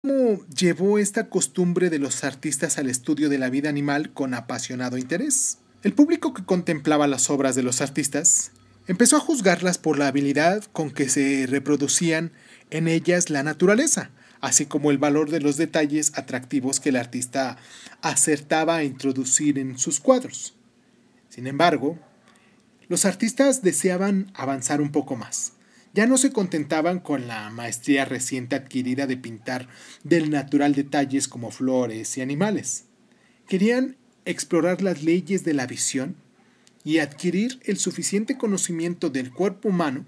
¿Cómo llevó esta costumbre de los artistas al estudio de la vida animal con apasionado interés? El público que contemplaba las obras de los artistas empezó a juzgarlas por la habilidad con que se reproducían en ellas la naturaleza, así como el valor de los detalles atractivos que el artista acertaba a introducir en sus cuadros. Sin embargo, los artistas deseaban avanzar un poco más ya no se contentaban con la maestría reciente adquirida de pintar del natural detalles como flores y animales. Querían explorar las leyes de la visión y adquirir el suficiente conocimiento del cuerpo humano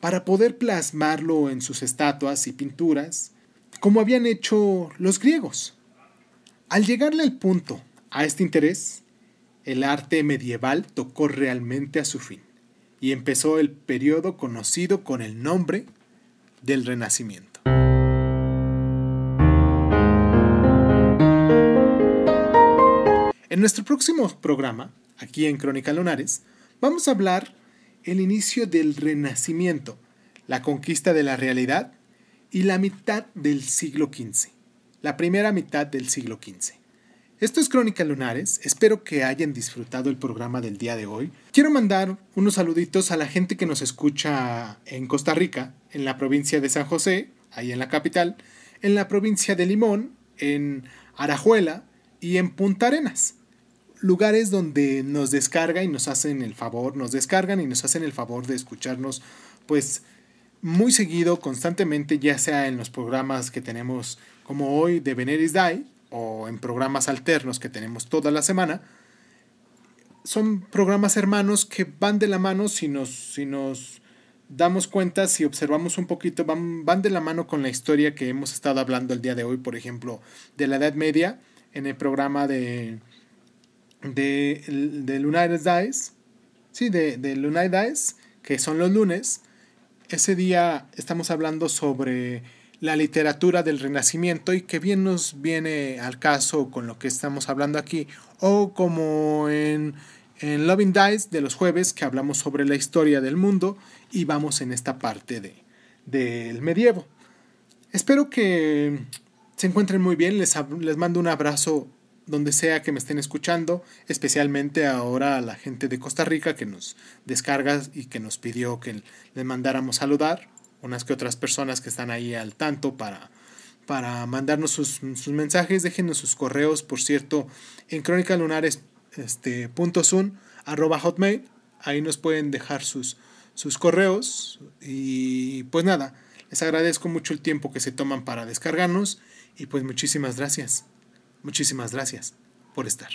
para poder plasmarlo en sus estatuas y pinturas, como habían hecho los griegos. Al llegarle el punto a este interés, el arte medieval tocó realmente a su fin y empezó el periodo conocido con el nombre del Renacimiento. En nuestro próximo programa, aquí en Crónica Lunares, vamos a hablar el inicio del Renacimiento, la conquista de la realidad y la mitad del siglo XV, la primera mitad del siglo XV. Esto es Crónica Lunares, espero que hayan disfrutado el programa del día de hoy. Quiero mandar unos saluditos a la gente que nos escucha en Costa Rica, en la provincia de San José, ahí en la capital, en la provincia de Limón, en Arajuela y en Punta Arenas. Lugares donde nos descarga y nos hacen el favor, nos descargan y nos hacen el favor de escucharnos, pues muy seguido, constantemente, ya sea en los programas que tenemos como hoy de Veneris Day o en programas alternos que tenemos toda la semana, son programas hermanos que van de la mano si nos, si nos damos cuenta, si observamos un poquito, van, van de la mano con la historia que hemos estado hablando el día de hoy, por ejemplo, de la Edad Media, en el programa de, de, Lunar Dies, de, que son los lunes. Ese día estamos hablando sobre la literatura del Renacimiento y que bien nos viene al caso con lo que estamos hablando aquí, o como en, en Loving Dice de los jueves que hablamos sobre la historia del mundo y vamos en esta parte de, del medievo. Espero que se encuentren muy bien, les, les mando un abrazo donde sea que me estén escuchando, especialmente ahora a la gente de Costa Rica que nos descarga y que nos pidió que les mandáramos saludar unas que otras personas que están ahí al tanto para, para mandarnos sus, mensajes. Déjenos sus correos, por cierto, en este, hotmail Ahí nos pueden dejar sus, sus correos. Y pues nada, les agradezco mucho el tiempo que se toman para descargarnos. Y pues muchísimas gracias. Muchísimas gracias por estar.